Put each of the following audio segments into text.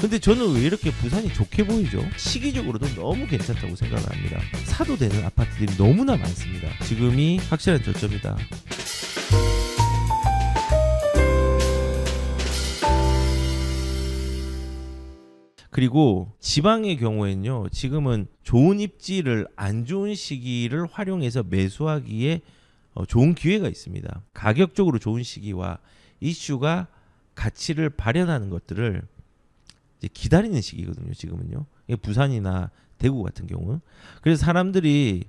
근데 저는 왜 이렇게 부산이 좋게 보이죠? 시기적으로도 너무 괜찮다고 생각합니다. 사도 되는 아파트들이 너무나 많습니다. 지금이 확실한 저점이다. 그리고 지방의 경우에는요, 지금은 좋은 입지를 안 좋은 시기를 활용해서 매수하기에 어, 좋은 기회가 있습니다. 가격적으로 좋은 시기와 이슈가 가치를 발현하는 것들을 기다리는 시기거든요. 지금은요. 부산이나 대구 같은 경우는 그래서 사람들이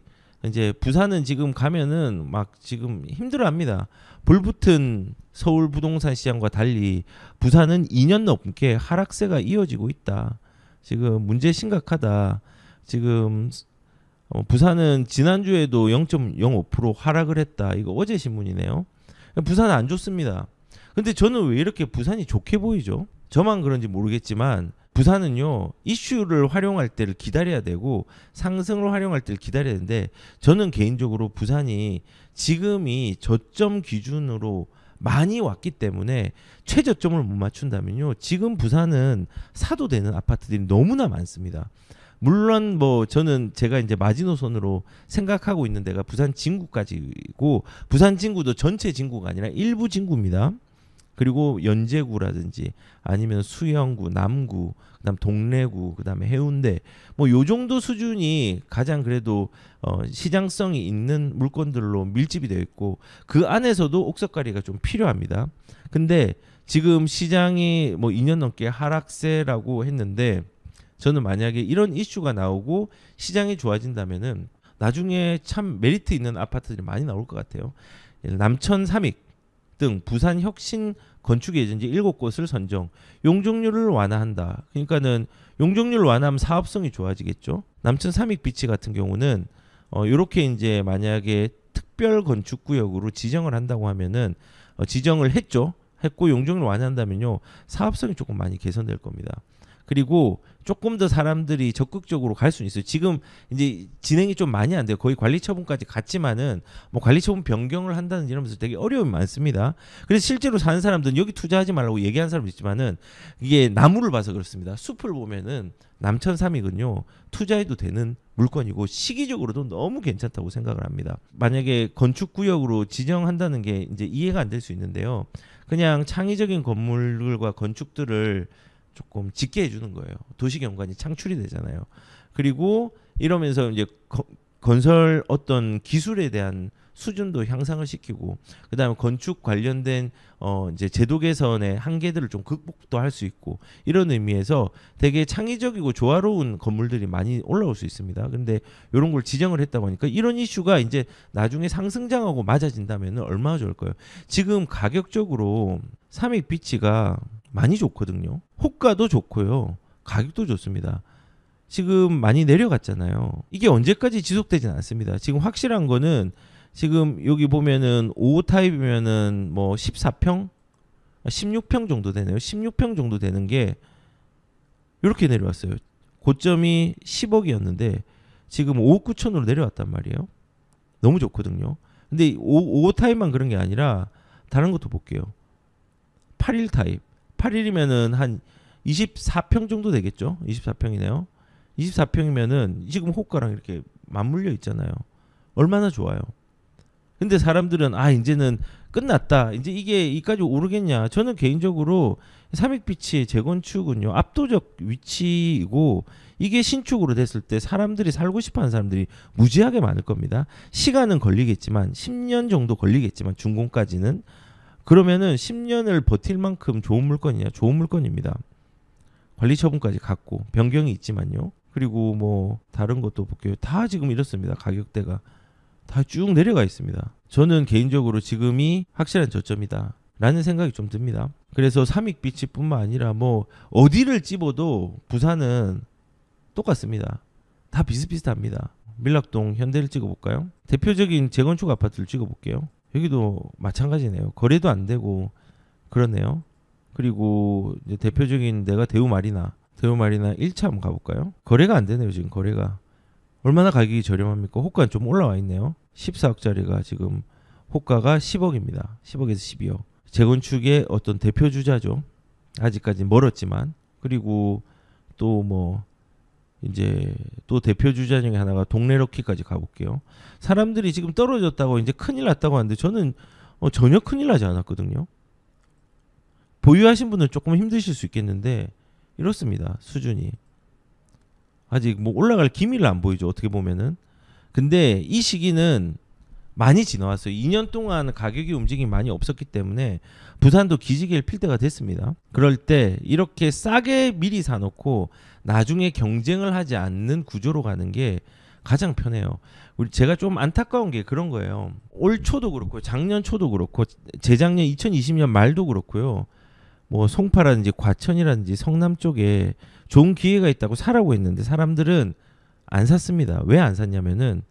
이제 부산은 지금 가면은 막 지금 힘들어합니다. 불붙은 서울 부동산 시장과 달리 부산은 2년 넘게 하락세가 이어지고 있다. 지금 문제 심각하다. 지금 어, 부산은 지난주에도 0.05% 하락을 했다. 이거 어제 신문이네요. 부산 안 좋습니다. 근데 저는 왜 이렇게 부산이 좋게 보이죠? 저만 그런지 모르겠지만 부산은요 이슈를 활용할 때를 기다려야 되고 상승을 활용할 때를 기다려야 되는데 저는 개인적으로 부산이 지금이 저점 기준으로 많이 왔기 때문에 최저점을 못 맞춘다면요 지금 부산은 사도 되는 아파트들이 너무나 많습니다. 물론 뭐 저는 제가 이제 마지노선으로 생각하고 있는 데가 부산 진구까지고 부산 진구도 전체 진구가 아니라 일부 진구입니다. 그리고 연제구라든지 아니면 수영구, 남구, 그다음 동래구, 그다음에 해운대 뭐 요 정도 수준이 가장 그래도 어 시장성이 있는 물건들로 밀집이 되어 있고 그 안에서도 옥석가리가 좀 필요합니다. 근데 지금 시장이 뭐 2년 넘게 하락세라고 했는데 저는 만약에 이런 이슈가 나오고 시장이 좋아진다면은 나중에 참 메리트 있는 아파트들이 많이 나올 것 같아요. 남천 삼익 등 부산 혁신 건축 에이전지 일곱 곳을 선정. 용적률을 완화한다. 그러니까는 용적률 완화하면 사업성이 좋아지겠죠. 남천 삼익 비치 같은 경우는 어 요렇게 이제 만약에 특별 건축 구역으로 지정을 한다고 하면은 어 지정을 했죠. 했고 용적률 완화한다면요. 사업성이 조금 많이 개선될 겁니다. 그리고 조금 더 사람들이 적극적으로 갈 수 있어요. 지금 이제 진행이 좀 많이 안 돼요. 거의 관리 처분까지 갔지만은 뭐 관리 처분 변경을 한다는 이러면서 되게 어려움이 많습니다. 그래서 실제로 사는 사람들은 여기 투자하지 말라고 얘기하는 사람도 있지만은 이게 나무를 봐서 그렇습니다. 숲을 보면은 남천삼이군요. 투자해도 되는 물건이고 시기적으로도 너무 괜찮다고 생각을 합니다. 만약에 건축 구역으로 지정한다는 게 이제 이해가 안 될 수 있는데요. 그냥 창의적인 건물들과 건축들을 조금 짓게 해주는 거예요. 도시경관이 창출이 되잖아요. 그리고 이러면서 이제 거, 건설 어떤 기술에 대한 수준도 향상을 시키고 그다음에 건축 관련된 어 이제 제도 개선의 한계들을 좀 극복도 할 수 있고 이런 의미에서 되게 창의적이고 조화로운 건물들이 많이 올라올 수 있습니다. 근데 이런 걸 지정을 했다고 하니까 이런 이슈가 이제 나중에 상승장하고 맞아진다면 얼마나 좋을 까요 지금 가격적으로 삼익 비치가 많이 좋거든요. 호가도 좋고요. 가격도 좋습니다. 지금 많이 내려갔잖아요. 이게 언제까지 지속되진 않습니다. 지금 확실한 거는 지금 여기 보면은 5 타입이면은 뭐 14평, 16평 정도 되네요. 16평 정도 되는 게 이렇게 내려왔어요. 고점이 10억이었는데 지금 5억 9천으로 내려왔단 말이에요. 너무 좋거든요. 근데 5, 5 타입만 그런 게 아니라 다른 것도 볼게요. 8일 타입. 8일이면은 한 24평 정도 되겠죠? 24평이네요. 24평이면은 지금 호가랑 이렇게 맞물려 있잖아요. 얼마나 좋아요. 근데 사람들은 아 이제는 끝났다. 이제 이게 이까지 오르겠냐. 저는 개인적으로 삼익비치 재건축은요. 압도적 위치이고 이게 신축으로 됐을 때 사람들이 살고 싶어 하는 사람들이 무지하게 많을 겁니다. 시간은 걸리겠지만 10년 정도 걸리겠지만 중공까지는 그러면은 10년을 버틸 만큼 좋은 물건이냐? 좋은 물건입니다. 관리 처분까지 갖고 변경이 있지만요. 그리고 뭐 다른 것도 볼게요. 다 지금 이렇습니다. 가격대가 다쭉 내려가 있습니다. 저는 개인적으로 지금이 확실한 저점이다. 라는 생각이 좀 듭니다. 그래서 삼익비치 뿐만 아니라 뭐 어디를 찝어도 부산은 똑같습니다. 다 비슷비슷합니다. 밀락동 현대를 찍어볼까요? 대표적인 재건축 아파트를 찍어볼게요. 여기도 마찬가지네요. 거래도 안 되고 그렇네요 그리고 대표적인 내가 대우마리나 대우마리나 1차 한번 가볼까요? 거래가 안 되네요 지금 거래가 얼마나 가격이 저렴합니까? 호가는 좀 올라와 있네요. 14억짜리가 지금 호가가 10억입니다. 10억에서 12억. 재건축의 어떤 대표 주자죠. 아직까지 멀었지만 그리고 또 뭐 이제 또 대표 주자 중에 하나가 동네 럭키까지 가볼게요. 사람들이 지금 떨어졌다고 이제 큰일 났다고 하는데 저는 어 전혀 큰일 나지 않았거든요. 보유하신 분은 조금 힘드실 수 있겠는데 이렇습니다. 수준이. 아직 뭐 올라갈 기미를 안 보이죠. 어떻게 보면은. 근데 이 시기는 많이 지나왔어요. 2년 동안 가격이 움직임이 많이 없었기 때문에 부산도 기지개를 필 때가 됐습니다. 그럴 때 이렇게 싸게 미리 사놓고 나중에 경쟁을 하지 않는 구조로 가는 게 가장 편해요. 우리 제가 좀 안타까운 게 그런 거예요. 올 초도 그렇고 작년 초도 그렇고 재작년 2020년 말도 그렇고요. 뭐 송파라든지 과천이라든지 성남 쪽에 좋은 기회가 있다고 사라고 했는데 사람들은 안 샀습니다. 왜 안 샀냐면은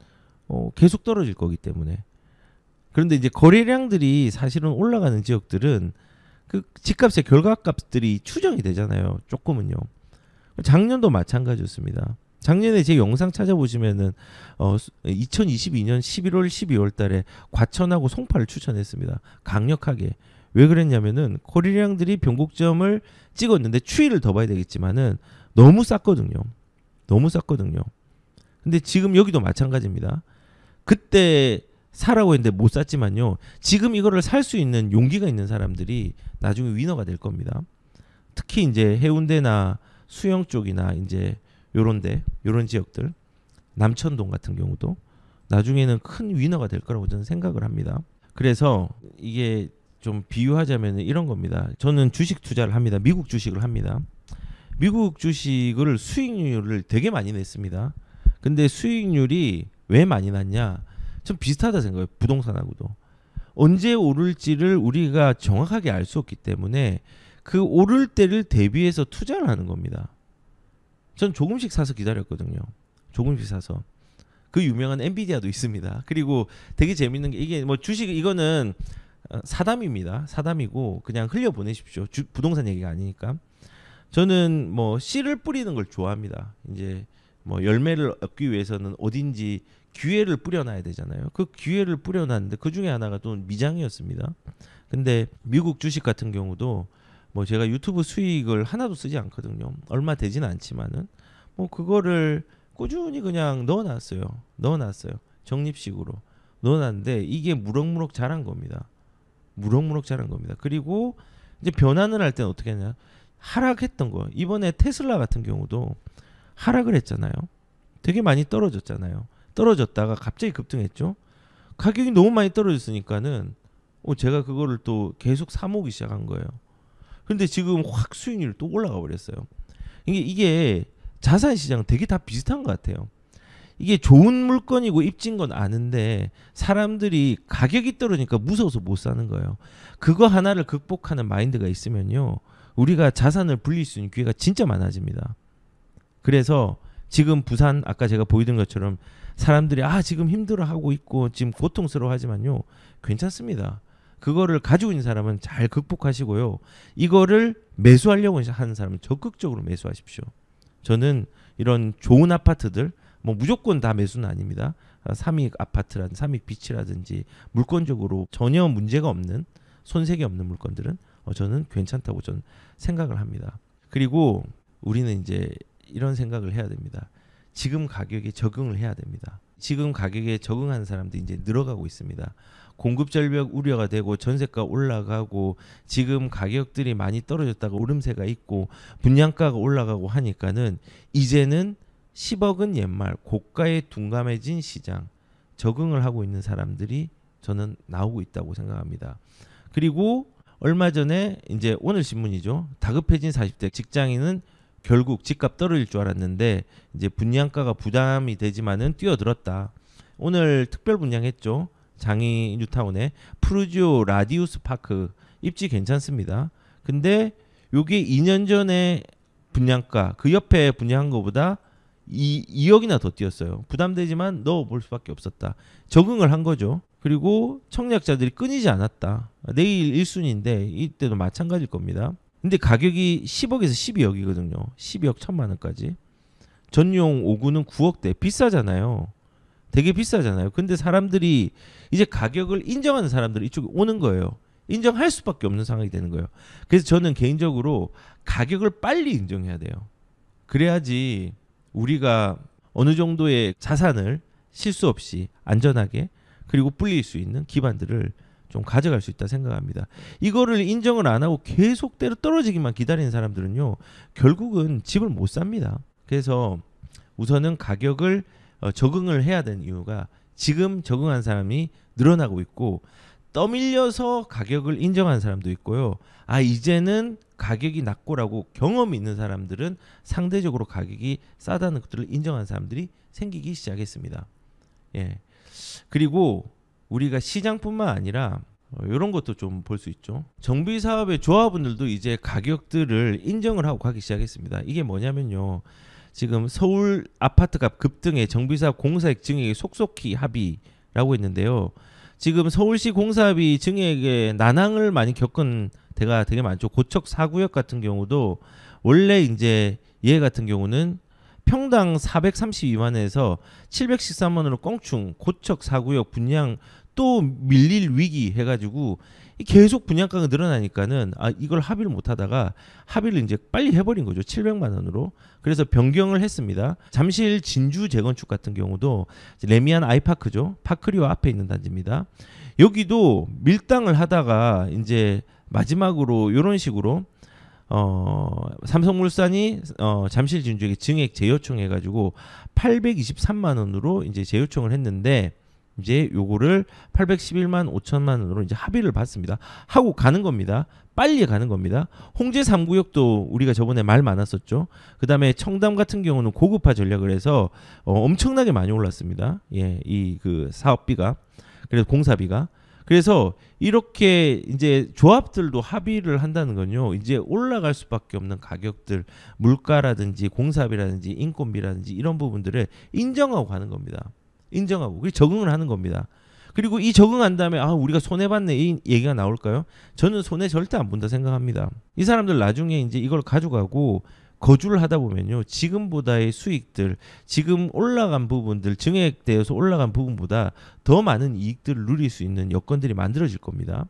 어, 계속 떨어질 거기 때문에. 그런데 이제 거래량들이 사실은 올라가는 지역들은 그 집값의 결과값들이 추정이 되잖아요. 조금은요. 작년도 마찬가지였습니다. 작년에 제 영상 찾아보시면은 어 2022년 11월 12월 달에 과천하고 송파를 추천했습니다. 강력하게. 왜 그랬냐면은 코리량들이 변곡점을 찍었는데 추이를 더 봐야 되겠지만은 너무 쌌거든요. 너무 쌌거든요. 근데 지금 여기도 마찬가지입니다. 그때 사라고 했는데 못 샀지만요. 지금 이거를 살 수 있는 용기가 있는 사람들이 나중에 위너가 될 겁니다. 특히 이제 해운대나 수영 쪽이나 이제 요런데 요런 지역들 남천동 같은 경우도 나중에는 큰 위너가 될 거라고 저는 생각을 합니다. 그래서 이게 좀 비유하자면 이런 겁니다. 저는 주식 투자를 합니다. 미국 주식을 합니다. 미국 주식을 수익률을 되게 많이 냈습니다. 근데 수익률이 왜 많이 났냐? 좀 비슷하다 생각해요. 부동산하고도. 언제 오를지를 우리가 정확하게 알 수 없기 때문에 그 오를 때를 대비해서 투자를 하는 겁니다. 전 조금씩 사서 기다렸거든요. 조금씩 사서. 그 유명한 엔비디아도 있습니다. 그리고 되게 재밌는 게 이게 뭐 주식 이거는 어, 사담입니다. 사담이고 그냥 흘려 보내십시오. 부동산 얘기가 아니니까. 저는 뭐 씨를 뿌리는 걸 좋아합니다. 이제 뭐 열매를 얻기 위해서는 어딘지 기회를 뿌려놔야 되잖아요. 그 기회를 뿌려놨는데 그 중에 하나가 또 미장이었습니다. 근데 미국 주식 같은 경우도 뭐 제가 유튜브 수익을 하나도 쓰지 않거든요. 얼마 되진 않지만은 뭐 그거를 꾸준히 그냥 넣어놨어요. 넣어놨어요. 적립식으로 넣어놨는데 이게 무럭무럭 자란 겁니다. 무럭무럭 자란 겁니다. 그리고 이제 변환을 할 때는 어떻게 하냐? 하락했던 거. 이번에 테슬라 같은 경우도 하락을 했잖아요. 되게 많이 떨어졌잖아요. 떨어졌다가 갑자기 급등했죠. 가격이 너무 많이 떨어졌으니까는 어, 제가 그거를 또 계속 사모기 시작한 거예요. 근데 지금 확 수익률 또 올라가 버렸어요. 이게 이게 자산 시장 되게 다 비슷한 것 같아요. 이게 좋은 물건이고 입진 건 아는데 사람들이 가격이 떨어지니까 무서워서 못 사는 거예요. 그거 하나를 극복하는 마인드가 있으면요. 우리가 자산을 불릴 수 있는 기회가 진짜 많아집니다. 그래서 지금 부산 아까 제가 보이던 것처럼 사람들이 아 지금 힘들어하고 있고 지금 고통스러워하지만요. 괜찮습니다. 그거를 가지고 있는 사람은 잘 극복하시고요. 이거를 매수하려고 하는 사람은 적극적으로 매수하십시오. 저는 이런 좋은 아파트들 뭐 무조건 다 매수는 아닙니다. 어, 삼익 아파트라든 삼익 비치라든지 물건적으로 전혀 문제가 없는 손색이 없는 물건들은 어, 저는 괜찮다고 저는 생각을 합니다. 그리고 우리는 이제 이런 생각을 해야 됩니다. 지금 가격에 적응을 해야 됩니다. 지금 가격에 적응하는 사람들이 이제 늘어가고 있습니다. 공급 절벽 우려가 되고 전세가 올라가고 지금 가격들이 많이 떨어졌다가 오름세가 있고 분양가가 올라가고 하니까는 이제는 10억은 옛말 고가에 둔감해진 시장 적응을 하고 있는 사람들이 저는 나오고 있다고 생각합니다. 그리고 얼마 전에 이제 오늘 신문이죠. 다급해진 40대 직장인은 결국 집값 떨어질 줄 알았는데 이제 분양가가 부담이 되지만은 뛰어들었다. 오늘 특별 분양했죠. 장이 뉴타운에 프루지오 라디우스 파크 입지 괜찮습니다. 근데 요게 2년 전에 분양가 그 옆에 분양한 것보다 이 2억이나 더 뛰었어요. 부담되지만 넣어볼 수밖에 없었다. 적응을 한 거죠. 그리고 청약자들이 끊이지 않았다. 내일 1순위인데 이때도 마찬가지일 겁니다. 근데 가격이 10억에서 12억이거든요. 12억 천만 원까지. 전용 5구는 9억대 비싸잖아요. 되게 비싸잖아요. 근데 사람들이 이제 가격을 인정하는 사람들이 이쪽에 오는 거예요. 인정할 수밖에 없는 상황이 되는 거예요. 그래서 저는 개인적으로 가격을 빨리 인정해야 돼요. 그래야지 우리가 어느 정도의 자산을 실수 없이 안전하게 그리고 불릴 수 있는 기반들을 좀 가져갈 수 있다 생각합니다. 이거를 인정을 안 하고 계속 때려 떨어지기만 기다리는 사람들은요, 결국은 집을 못 삽니다. 그래서 우선은 가격을 어, 적응을 해야 되는 이유가 지금 적응한 사람이 늘어나고 있고, 떠밀려서 가격을 인정한 사람도 있고요. 아 이제는 가격이 낮고라고 경험이 있는 사람들은 상대적으로 가격이 싸다는 것들을 인정한 사람들이 생기기 시작했습니다. 예. 그리고 우리가 시장뿐만 아니라 이런 어, 것도 좀 볼 수 있죠. 정비 사업의 조합원들도 이제 가격들을 인정을 하고 가기 시작했습니다. 이게 뭐냐면요. 지금 서울 아파트값 급등의 정비사업 공사액 증액에 속속히 합의라고 했는데요. 지금 서울시 공사비 증액에 난항을 많이 겪은 대가 되게 많죠. 고척 사구역 같은 경우도 원래 이제 얘 같은 경우는 평당 432만에서 713만으로 껑충 고척 사구역 분양 또 밀릴 위기 해가지고 계속 분양가가 늘어나니까는 아 이걸 합의를 못하다가 합의를 이제 빨리 해버린 거죠 700만 원으로 그래서 변경을 했습니다 잠실 진주 재건축 같은 경우도 레미안 아이파크죠 파크리오 앞에 있는 단지입니다 여기도 밀당을 하다가 이제 마지막으로 이런 식으로 어, 삼성물산이 어, 잠실 진주에게 증액 재요청해 가지고 823만 원으로 이제 재요청을 했는데 이제 요거를 811만 5천만 원으로 이제 합의를 받습니다. 하고 가는 겁니다. 빨리 가는 겁니다. 홍제 3구역도 우리가 저번에 말 많았었죠. 그 다음에 청담 같은 경우는 고급화 전략을 해서 어, 엄청나게 많이 올랐습니다. 예, 이 그 사업비가. 그래서 공사비가. 그래서 이렇게 이제 조합들도 합의를 한다는 건요. 이제 올라갈 수밖에 없는 가격들, 물가라든지 공사비라든지 인건비라든지 이런 부분들을 인정하고 가는 겁니다. 인정하고 그리고 적응을 하는 겁니다. 그리고 이 적응한 다음에 아 우리가 손해 봤네 이 얘기가 나올까요? 저는 손해 절대 안 본다 생각합니다. 이 사람들 나중에 이제 이걸 가져가고 거주를 하다 보면요. 지금보다의 수익들, 지금 올라간 부분들, 증액되어서 올라간 부분보다 더 많은 이익들을 누릴 수 있는 여건들이 만들어질 겁니다.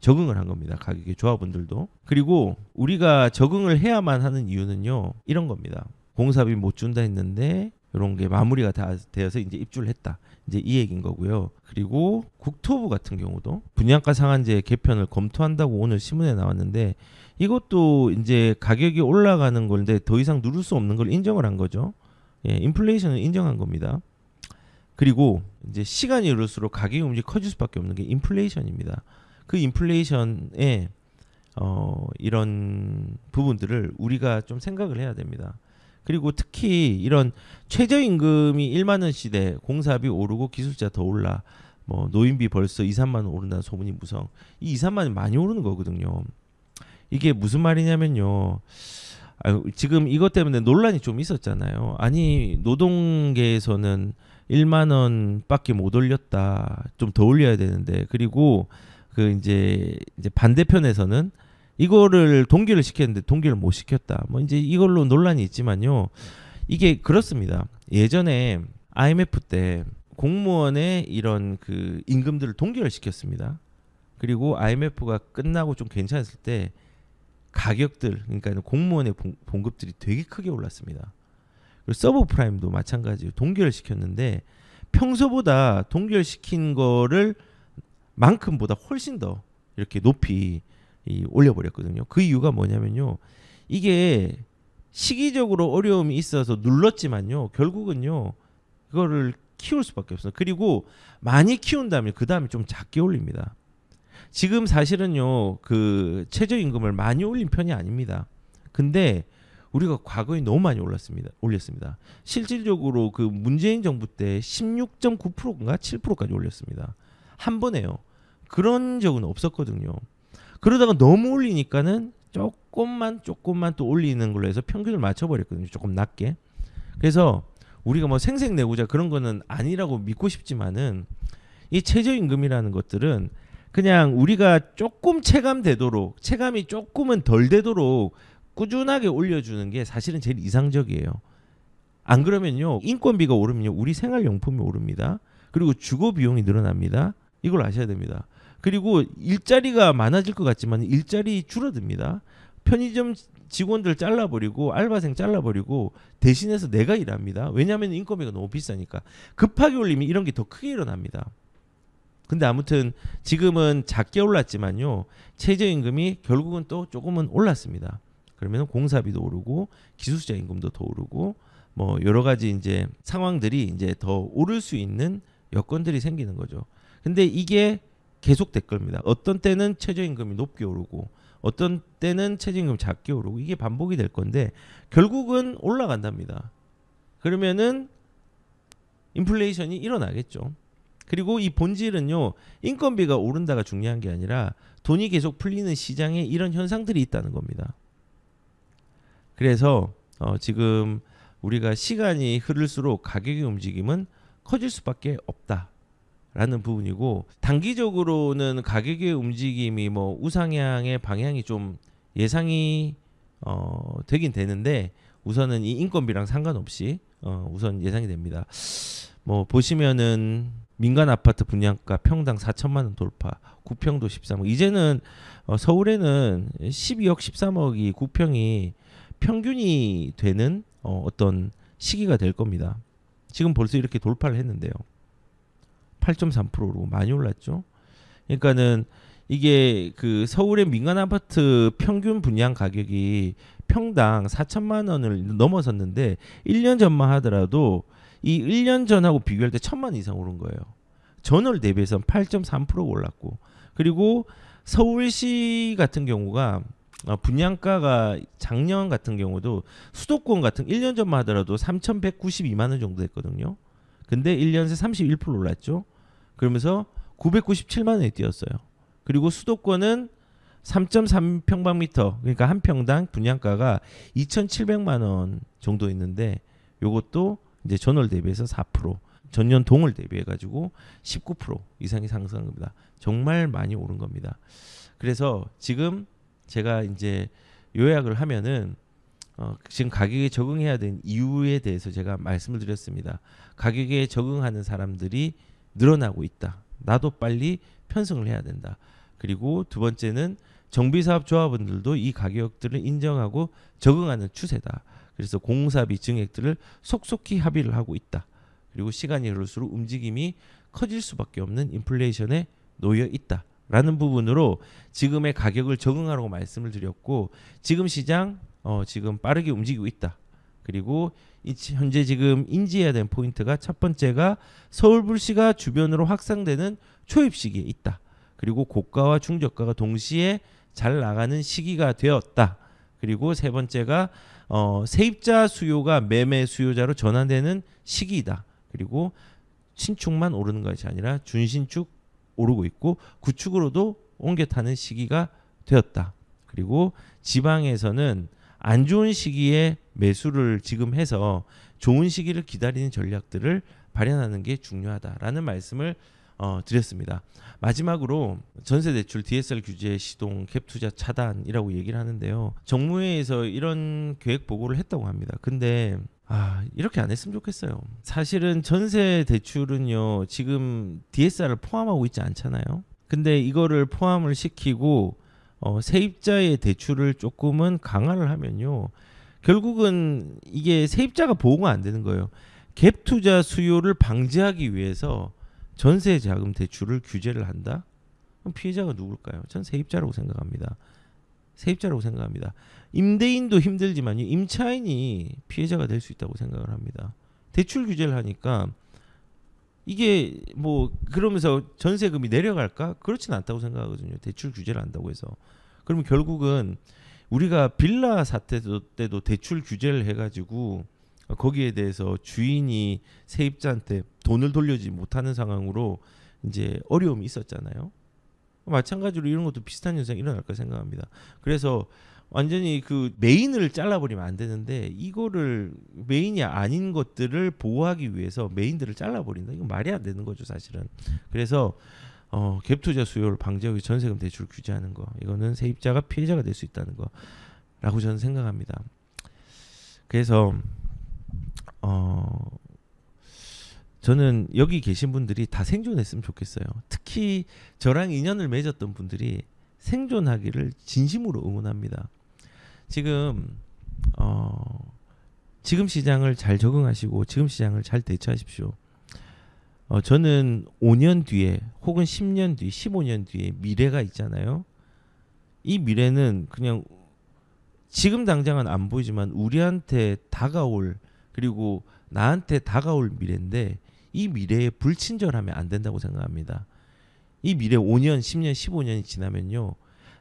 적응을 한 겁니다. 가격의 조합원들도. 그리고 우리가 적응을 해야만 하는 이유는요. 이런 겁니다. 공사비 못 준다 했는데 이런 게 마무리가 다 되어서 이제 입주를 했다. 이제 이 얘기인 거고요. 그리고 국토부 같은 경우도 분양가 상한제 개편을 검토한다고 오늘 신문에 나왔는데 이것도 이제 가격이 올라가는 건데 더 이상 누를 수 없는 걸 인정을 한 거죠. 예, 인플레이션을 인정한 겁니다. 그리고 이제 시간이 흐를수록 가격이 움직 커질 수밖에 없는 게 인플레이션입니다. 그 인플레이션에 어, 이런 부분들을 우리가 좀 생각을 해야 됩니다. 그리고 특히 이런 최저임금이 1만 원 시대 공사비 오르고 기술자 더 올라 뭐 노인비 벌써 2, 3만 원 오른다는 소문이 무성. 이 2, 3만 원이 많이 오르는 거거든요. 이게 무슨 말이냐면요. 아, 지금 이것 때문에 논란이 좀 있었잖아요. 아니 노동계에서는 1만 원밖에 못 올렸다. 좀 더 올려야 되는데 그리고 그 이제 이제 반대편에서는 이거를 동기를 시켰는데 동기를 못 시켰다. 뭐 이제 이걸로 논란이 있지만요. 이게 그렇습니다. 예전에 IMF 때 공무원의 이런 그 임금들을 동결 시켰습니다. 그리고 IMF가 끝나고 좀 괜찮았을 때 가격들 그러니까 공무원의 봉급들이 되게 크게 올랐습니다. 그리고 서브프라임도 마찬가지로 동결시켰는데 평소보다 동결시킨 거를 만큼보다 훨씬 더 이렇게 높이 올려버렸거든요. 그 이유가 뭐냐면요. 이게 시기적으로 어려움이 있어서 눌렀지만요. 결국은요. 그거를 키울 수밖에 없어요. 그리고 많이 키운 다음에 그 다음에 좀 작게 올립니다. 지금 사실은요 그 최저임금을 많이 올린 편이 아닙니다. 근데 우리가 과거에 너무 많이 올랐습니다. 올렸습니다. 실질적으로 그 문재인 정부 때 16.9%인가 7%까지 올렸습니다. 한 번에요. 그런 적은 없었거든요. 그러다가 너무 올리니까는 조금만 조금만 또 올리는 걸로 해서 평균을 맞춰버렸거든요. 조금 낮게. 그래서 우리가 뭐 생색 내고자 그런 거는 아니라고 믿고 싶지만은 이 최저임금이라는 것들은 그냥 우리가 조금 체감되도록 체감이 조금은 덜 되도록 꾸준하게 올려주는 게 사실은 제일 이상적이에요. 안 그러면요 인건비가 오르면 우리 생활용품이 오릅니다. 그리고 주거 비용이 늘어납니다. 이걸 아셔야 됩니다. 그리고 일자리가 많아질 것 같지만 일자리 줄어듭니다. 편의점 직원들 잘라버리고 알바생 잘라버리고 대신해서 내가 일합니다. 왜냐하면 인건비가 너무 비싸니까 급하게 올리면 이런 게 더 크게 일어납니다. 근데 아무튼 지금은 작게 올랐지만요. 최저임금이 결국은 또 조금은 올랐습니다. 그러면 공사비도 오르고 기술자 임금도 더 오르고 뭐 여러 가지 이제 상황들이 이제 더 오를 수 있는 여건들이 생기는 거죠. 근데 이게 계속 될 겁니다. 어떤 때는 최저임금이 높게 오르고 어떤 때는 최저임금 작게 오르고 이게 반복이 될 건데 결국은 올라간답니다. 그러면은 인플레이션이 일어나겠죠. 그리고 이 본질은요 인건비가 오른다가 중요한 게 아니라 돈이 계속 풀리는 시장에 이런 현상들이 있다는 겁니다. 그래서 어 지금 우리가 시간이 흐를수록 가격의 움직임은 커질 수밖에 없다. 라는 부분이고 단기적으로는 가격의 움직임이 뭐 우상향의 방향이 좀 예상이 어 되긴 되는데 우선은 이 인건비랑 상관없이 어 우선 예상이 됩니다. 뭐 보시면은 민간 아파트 분양가 평당 4천만 원 돌파, 구평도 13억. 이제는 어, 서울에는 12억 13억이 구평이 평균이 되는 어, 어떤 시기가 될 겁니다. 지금 벌써 이렇게 돌파를 했는데요. 8.3%로 많이 올랐죠. 그러니까는 이게 그 서울의 민간 아파트 평균 분양 가격이 평당 4천만 원을 넘어섰는데 1년 전만 하더라도 이 1년 전하고 비교할 때 천만 이상 오른 거예요. 전월 대비해서 8.3% 올랐고 그리고 서울시 같은 경우가 어, 분양가가 작년 같은 경우도 수도권 같은 1년 전만 하더라도 3,192만 원 정도 됐거든요. 근데 1년 새31% 올랐죠. 그러면서 997만 원에 뛰었어요. 그리고 수도권은 3.3평방미터 그러니까 한 평당 분양가가 2,700만 원 정도 있는데 요것도 이제 전월 대비해서 4% 전년 동월 대비해 가지고 19% 이상이 상승한 겁니다. 정말 많이 오른 겁니다. 그래서 지금 제가 이제 요약을 하면은 어, 지금 가격에 적응해야 되는 이유에 대해서 제가 말씀을 드렸습니다. 가격에 적응하는 사람들이 늘어나고 있다. 나도 빨리 편승을 해야 된다. 그리고 두 번째는 정비사업 조합원들도 이 가격들을 인정하고 적응하는 추세다. 그래서 공사비 증액들을 속속히 합의를 하고 있다. 그리고 시간이 흐를수록 움직임이 커질 수밖에 없는 인플레이션에 놓여 있다. 라는 부분으로 지금의 가격을 적응하라고 말씀을 드렸고 지금 시장 어, 지금 빠르게 움직이고 있다. 그리고 현재 지금 인지해야 되는 포인트가 첫 번째가 서울 불시가 주변으로 확산되는 초입 시기에 있다. 그리고 고가와 중저가가 동시에 잘 나가는 시기가 되었다. 그리고 세 번째가 어, 세입자 수요가 매매 수요자로 전환되는 시기이다. 그리고 신축만 오르는 것이 아니라 준신축 오르고 있고 구축으로도 옮겨 타는 시기가 되었다. 그리고 지방에서는 안 좋은 시기에 매수를 지금 해서 좋은 시기를 기다리는 전략들을 발현하는 게 중요하다라는 말씀을 어, 드렸습니다. 마지막으로 전세 대출 DSR 규제 시동 갭 투자 차단이라고 얘기를 하는데요. 정무회에서 이런 계획 보고를 했다고 합니다. 근데 아, 이렇게 안 했으면 좋겠어요. 사실은 전세 대출은요, 지금 DSR을 포함하고 있지 않잖아요. 근데 이거를 포함을 시키고, 어, 세입자의 대출을 조금은 강화를 하면요. 결국은 이게 세입자가 보호가 안 되는 거예요. 갭 투자 수요를 방지하기 위해서 전세 자금 대출을 규제를 한다? 그럼 피해자가 누굴까요? 전 세입자라고 생각합니다. 세입자라고 생각합니다. 임대인도 힘들지만 임차인이 피해자가 될 수 있다고 생각을 합니다. 대출 규제를 하니까 이게 뭐 그러면서 전세금이 내려갈까? 그렇진 않다고 생각하거든요. 대출 규제를 한다고 해서. 그러면 결국은 우리가 빌라 사태 때도 대출 규제를 해가지고 거기에 대해서 주인이 세입자한테 돈을 돌려지 못하는 상황으로 이제 어려움이 있었잖아요. 마찬가지로 이런 것도 비슷한 현상이 일어날 까 생각합니다. 그래서 완전히 그 메인을 잘라버리면 안 되는데 이거를 메인이 아닌 것들을 보호하기 위해서 메인들을 잘라버린다. 이건 말이 안 되는 거죠, 사실은. 그래서 어, 갭투자 수요를 방지하고 전세금 대출 규제하는 거 이거는 세입자가 피해자가 될 수 있다는 거라고 저는 생각합니다. 그래서 어 저는 여기 계신 분들이 다 생존했으면 좋겠어요. 특히 저랑 인연을 맺었던 분들이 생존하기를 진심으로 응원합니다. 지금 어 지금 시장을 잘 적응하시고 지금 시장을 잘 대처하십시오. 어 저는 5년 뒤에 혹은 10년 뒤, 15년 뒤에 미래가 있잖아요. 이 미래는 그냥 지금 당장은 안 보이지만 우리한테 다가올 그리고 나한테 다가올 미래인데 이 미래에 불친절하면 안 된다고 생각합니다. 이 미래 5년, 10년, 15년이 지나면요.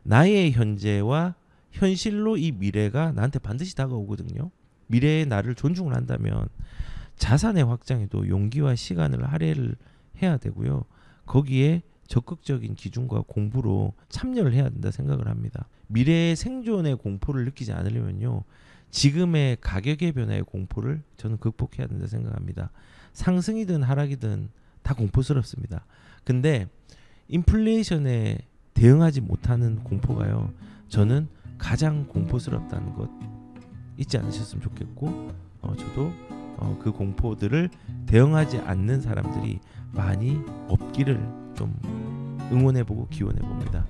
나의 현재와 현실로 이 미래가 나한테 반드시 다가오거든요. 미래의 나를 존중을 한다면 자산의 확장에도 용기와 시간을 할애를 해야 되고요. 거기에 적극적인 기준과 공부로 참여를 해야 된다 생각을 합니다. 미래의 생존의 공포를 느끼지 않으려면요. 지금의 가격의 변화의 공포를 저는 극복해야 된다 생각합니다. 상승이든 하락이든 다 공포스럽습니다. 근데 인플레이션에 대응하지 못하는 공포가요. 저는 가장 공포스럽다는 것 잊지 않으셨으면 좋겠고 어, 저도 어, 그 공포들을 대응하지 않는 사람들이 많이 없기를 좀 응원해보고 기원해봅니다.